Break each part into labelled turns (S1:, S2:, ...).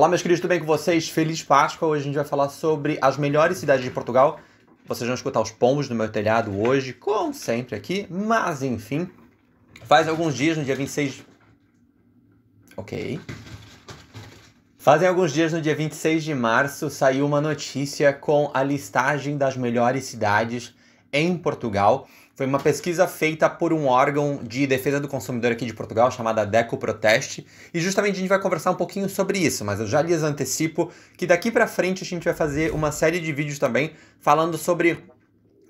S1: Olá, meus queridos, tudo bem com vocês? Feliz Páscoa! Hoje a gente vai falar sobre as melhores cidades de Portugal. Vocês vão escutar os pombos no meu telhado hoje, como sempre aqui, mas enfim. Faz alguns dias, no dia 26. Ok. Fazem alguns dias, no dia 26 de março, saiu uma notícia com a listagem das melhores cidades em Portugal. Foi uma pesquisa feita por um órgão de defesa do consumidor aqui de Portugal, chamada Deco Proteste, e justamente a gente vai conversar um pouquinho sobre isso, mas eu já lhes antecipo que daqui para frente a gente vai fazer uma série de vídeos também falando sobre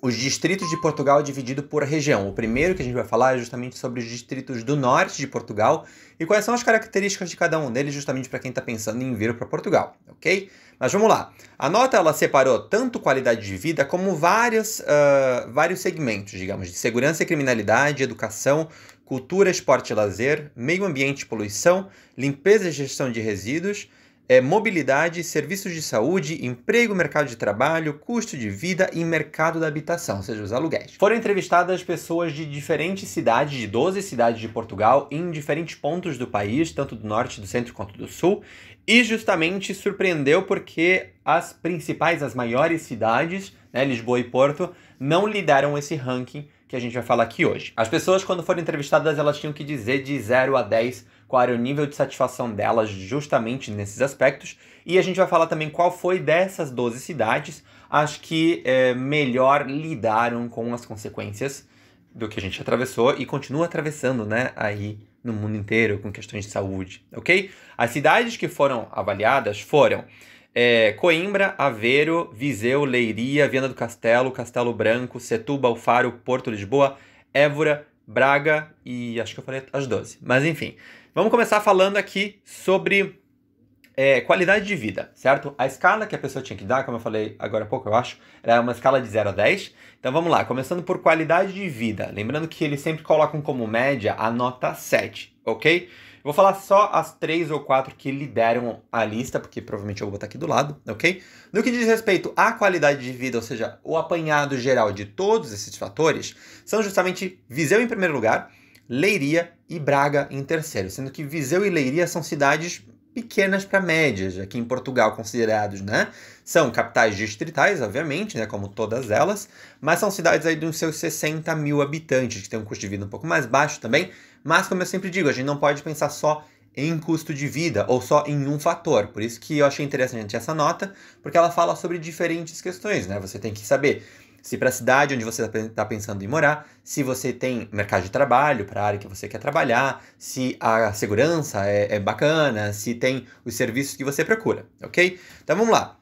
S1: os distritos de Portugal é dividido por região. O primeiro que a gente vai falar é justamente sobre os distritos do norte de Portugal e quais são as características de cada um deles, justamente para quem está pensando em vir para Portugal, ok? Mas vamos lá. A nota ela separou tanto qualidade de vida como várias, uh, vários segmentos, digamos, de segurança e criminalidade, educação, cultura, esporte e lazer, meio ambiente e poluição, limpeza e gestão de resíduos é mobilidade, serviços de saúde, emprego, mercado de trabalho, custo de vida e mercado da habitação, ou seja, os aluguéis. Foram entrevistadas pessoas de diferentes cidades, de 12 cidades de Portugal, em diferentes pontos do país, tanto do norte, do centro quanto do sul, e justamente surpreendeu porque as principais, as maiores cidades, né, Lisboa e Porto, não lidaram esse ranking que a gente vai falar aqui hoje. As pessoas, quando foram entrevistadas, elas tinham que dizer de 0 a 10 qual era o nível de satisfação delas justamente nesses aspectos. E a gente vai falar também qual foi dessas 12 cidades as que é, melhor lidaram com as consequências do que a gente atravessou e continua atravessando, né, aí no mundo inteiro com questões de saúde, ok? As cidades que foram avaliadas foram é, Coimbra, Aveiro, Viseu, Leiria, Viana do Castelo, Castelo Branco, Setúbal, Faro, Porto Lisboa, Évora, Braga e acho que eu falei as 12. Mas enfim, vamos começar falando aqui sobre é, qualidade de vida, certo? A escala que a pessoa tinha que dar, como eu falei agora há pouco, eu acho, era uma escala de 0 a 10. Então vamos lá, começando por qualidade de vida. Lembrando que eles sempre colocam como média a nota 7, ok? vou falar só as três ou quatro que lideram a lista, porque provavelmente eu vou botar aqui do lado, ok? No que diz respeito à qualidade de vida, ou seja, o apanhado geral de todos esses fatores, são justamente Viseu em primeiro lugar, Leiria e Braga em terceiro, sendo que Viseu e Leiria são cidades pequenas para médias, aqui em Portugal considerados, né? São capitais distritais, obviamente, né, como todas elas, mas são cidades aí dos seus 60 mil habitantes, que tem um custo de vida um pouco mais baixo também, mas, como eu sempre digo, a gente não pode pensar só em custo de vida ou só em um fator. Por isso que eu achei interessante essa nota, porque ela fala sobre diferentes questões, né? Você tem que saber se para a cidade onde você está tá pensando em morar, se você tem mercado de trabalho para a área que você quer trabalhar, se a segurança é, é bacana, se tem os serviços que você procura, ok? Então vamos lá.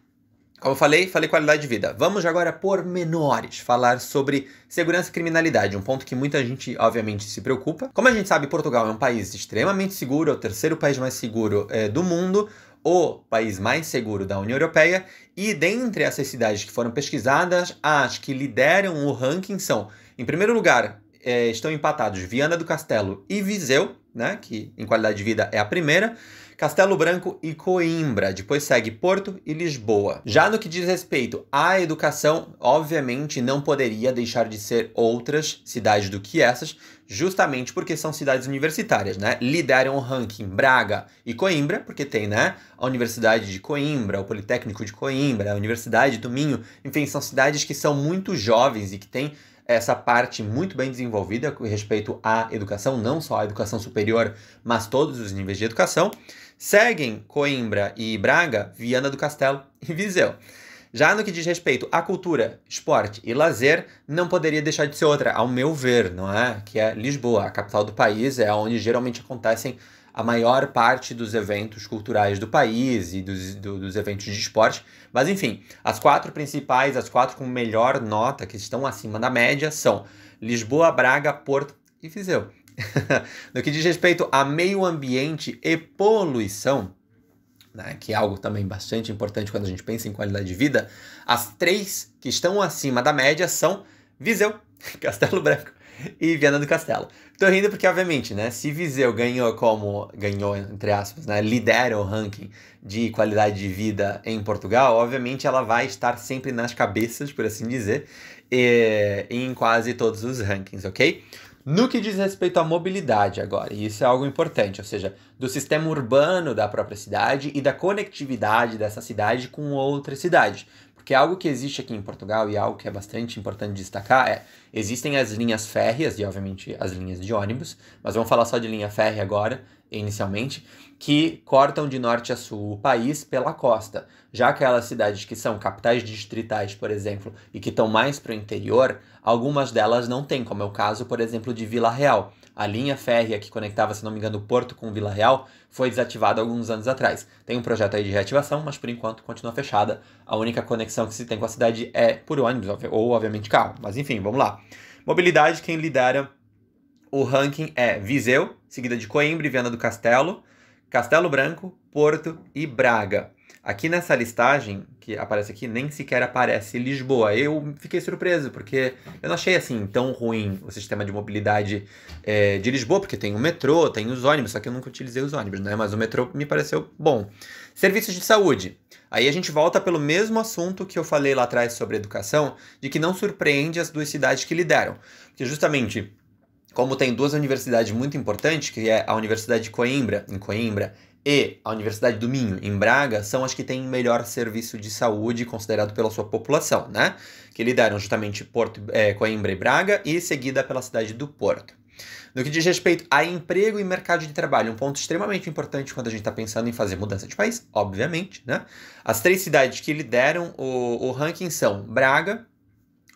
S1: Como eu falei, falei qualidade de vida. Vamos agora por menores falar sobre segurança e criminalidade, um ponto que muita gente obviamente se preocupa. Como a gente sabe, Portugal é um país extremamente seguro, é o terceiro país mais seguro é, do mundo, o país mais seguro da União Europeia, e dentre essas cidades que foram pesquisadas, as que lideram o ranking são, em primeiro lugar, é, estão empatados Viana do Castelo e Viseu, né, que em qualidade de vida é a primeira, Castelo Branco e Coimbra. Depois segue Porto e Lisboa. Já no que diz respeito à educação, obviamente não poderia deixar de ser outras cidades do que essas, justamente porque são cidades universitárias, né? Lideram o ranking Braga e Coimbra, porque tem, né, a Universidade de Coimbra, o Politécnico de Coimbra, a Universidade do Minho, enfim, são cidades que são muito jovens e que têm essa parte muito bem desenvolvida com respeito à educação, não só à educação superior, mas todos os níveis de educação. Seguem Coimbra e Braga, Viana do Castelo e Viseu. Já no que diz respeito à cultura, esporte e lazer, não poderia deixar de ser outra, ao meu ver, não é? Que é Lisboa, a capital do país, é onde geralmente acontecem a maior parte dos eventos culturais do país e dos, do, dos eventos de esporte. Mas enfim, as quatro principais, as quatro com melhor nota, que estão acima da média, são Lisboa, Braga, Porto e Viseu. no que diz respeito a meio ambiente e poluição, né, que é algo também bastante importante quando a gente pensa em qualidade de vida, as três que estão acima da média são Viseu, Castelo Branco e Viana do Castelo. Tô rindo porque, obviamente, né? Se Viseu ganhou como. ganhou, entre aspas, né? Lidera o ranking de qualidade de vida em Portugal, obviamente ela vai estar sempre nas cabeças, por assim dizer, e, em quase todos os rankings, ok? No que diz respeito à mobilidade agora, e isso é algo importante, ou seja, do sistema urbano da própria cidade e da conectividade dessa cidade com outra cidade. Porque algo que existe aqui em Portugal e algo que é bastante importante destacar é: existem as linhas férreas e, obviamente, as linhas de ônibus, mas vamos falar só de linha férrea agora, inicialmente, que cortam de norte a sul o país pela costa. Já aquelas cidades que são capitais distritais, por exemplo, e que estão mais para o interior, algumas delas não têm, como é o caso, por exemplo, de Vila Real. A linha férrea que conectava, se não me engano, Porto com Vila Real foi desativada alguns anos atrás. Tem um projeto aí de reativação, mas por enquanto continua fechada. A única conexão que se tem com a cidade é por ônibus, ou obviamente carro. Mas enfim, vamos lá. Mobilidade, quem lidera o ranking é Viseu, seguida de Coimbra e Viana do Castelo, Castelo Branco, Porto e Braga. Aqui nessa listagem que aparece aqui, nem sequer aparece Lisboa. Eu fiquei surpreso, porque eu não achei assim tão ruim o sistema de mobilidade é, de Lisboa, porque tem o metrô, tem os ônibus, só que eu nunca utilizei os ônibus, né? Mas o metrô me pareceu bom. Serviços de saúde. Aí a gente volta pelo mesmo assunto que eu falei lá atrás sobre educação, de que não surpreende as duas cidades que lideram. Porque justamente como tem duas universidades muito importantes, que é a Universidade de Coimbra, em Coimbra, e a Universidade do Minho, em Braga, são as que têm melhor serviço de saúde considerado pela sua população, né? Que lideram justamente Porto, é, Coimbra e Braga, e seguida pela cidade do Porto. No que diz respeito a emprego e mercado de trabalho, um ponto extremamente importante quando a gente está pensando em fazer mudança de país, obviamente, né? As três cidades que lideram o, o ranking são Braga.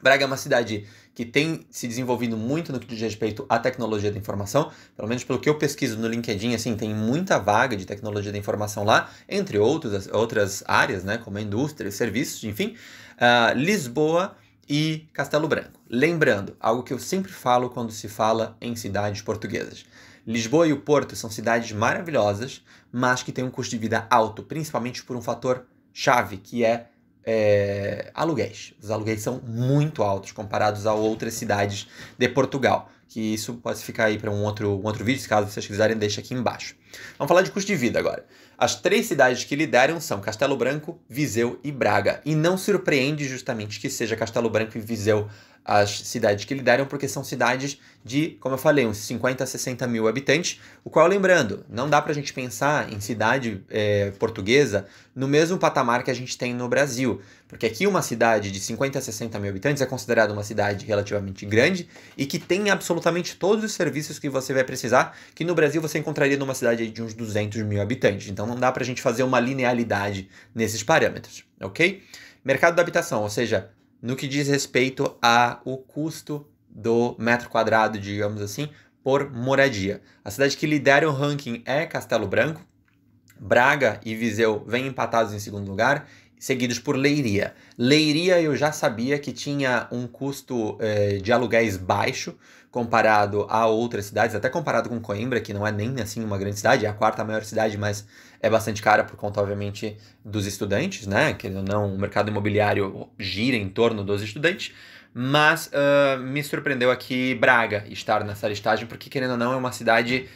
S1: Braga é uma cidade que tem se desenvolvido muito no que diz respeito à tecnologia da informação, pelo menos pelo que eu pesquiso no LinkedIn, assim, tem muita vaga de tecnologia da informação lá, entre outros, outras áreas, né, como a indústria, serviços, enfim. Uh, Lisboa e Castelo Branco. Lembrando, algo que eu sempre falo quando se fala em cidades portuguesas. Lisboa e o Porto são cidades maravilhosas, mas que têm um custo de vida alto, principalmente por um fator chave, que é é, aluguéis. Os aluguéis são muito altos comparados a outras cidades de Portugal. Que isso pode ficar aí para um outro, um outro vídeo, caso vocês quiserem, deixa aqui embaixo. Vamos falar de custo de vida agora. As três cidades que lideram são Castelo Branco, Viseu e Braga. E não surpreende justamente que seja Castelo Branco e Viseu as cidades que lideram, porque são cidades de, como eu falei, uns 50 a 60 mil habitantes, o qual, lembrando, não dá para a gente pensar em cidade é, portuguesa no mesmo patamar que a gente tem no Brasil, porque aqui uma cidade de 50 a 60 mil habitantes é considerada uma cidade relativamente grande e que tem absolutamente todos os serviços que você vai precisar, que no Brasil você encontraria numa cidade de uns 200 mil habitantes, então não dá para a gente fazer uma linearidade nesses parâmetros, ok? Mercado da habitação, ou seja, no que diz respeito ao custo do metro quadrado, digamos assim, por moradia. A cidade que lidera o ranking é Castelo Branco. Braga e Viseu vêm empatados em segundo lugar, seguidos por Leiria. Leiria eu já sabia que tinha um custo eh, de aluguéis baixo, comparado a outras cidades, até comparado com Coimbra, que não é nem assim uma grande cidade, é a quarta maior cidade, mas é bastante cara por conta, obviamente, dos estudantes, né? Que não, o mercado imobiliário gira em torno dos estudantes. Mas uh, me surpreendeu aqui Braga estar nessa listagem, porque querendo ou não, é uma cidade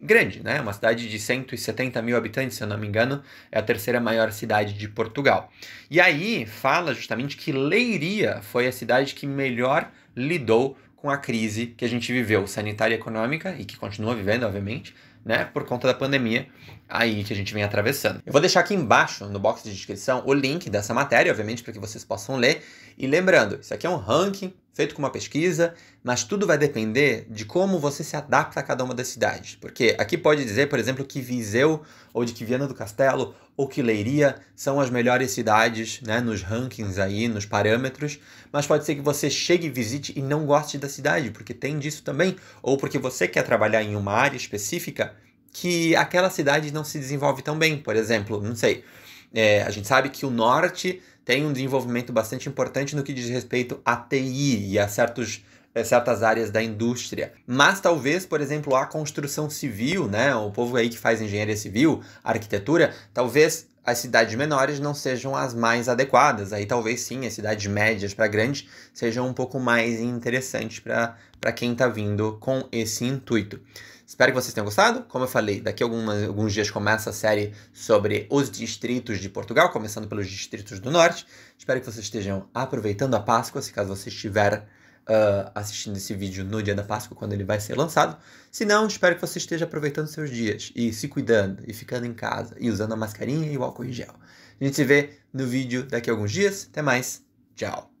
S1: grande, né? Uma cidade de 170 mil habitantes, se eu não me engano, é a terceira maior cidade de Portugal. E aí fala justamente que Leiria foi a cidade que melhor lidou com a crise que a gente viveu sanitária e econômica e que continua vivendo, obviamente, né, por conta da pandemia aí que a gente vem atravessando. Eu vou deixar aqui embaixo, no box de descrição, o link dessa matéria, obviamente, para que vocês possam ler. E lembrando, isso aqui é um ranking feito com uma pesquisa, mas tudo vai depender de como você se adapta a cada uma das cidades. Porque aqui pode dizer, por exemplo, que Viseu, ou de que Viana do Castelo, ou que Leiria são as melhores cidades né, nos rankings aí, nos parâmetros, mas pode ser que você chegue, visite e não goste da cidade, porque tem disso também, ou porque você quer trabalhar em uma área específica que aquela cidade não se desenvolve tão bem, por exemplo, não sei. É, a gente sabe que o norte tem um desenvolvimento bastante importante no que diz respeito à TI e a certos eh, certas áreas da indústria. Mas talvez, por exemplo, a construção civil, né, o povo aí que faz engenharia civil, arquitetura, talvez as cidades menores não sejam as mais adequadas. Aí talvez sim, as cidades médias para grandes sejam um pouco mais interessantes para quem está vindo com esse intuito. Espero que vocês tenham gostado. Como eu falei, daqui a algumas, alguns dias começa a série sobre os distritos de Portugal, começando pelos distritos do norte. Espero que vocês estejam aproveitando a Páscoa, se caso você estiver uh, assistindo esse vídeo no dia da Páscoa, quando ele vai ser lançado. Se não, espero que você esteja aproveitando seus dias e se cuidando e ficando em casa e usando a mascarinha e o álcool em gel. A gente se vê no vídeo daqui a alguns dias. Até mais. Tchau.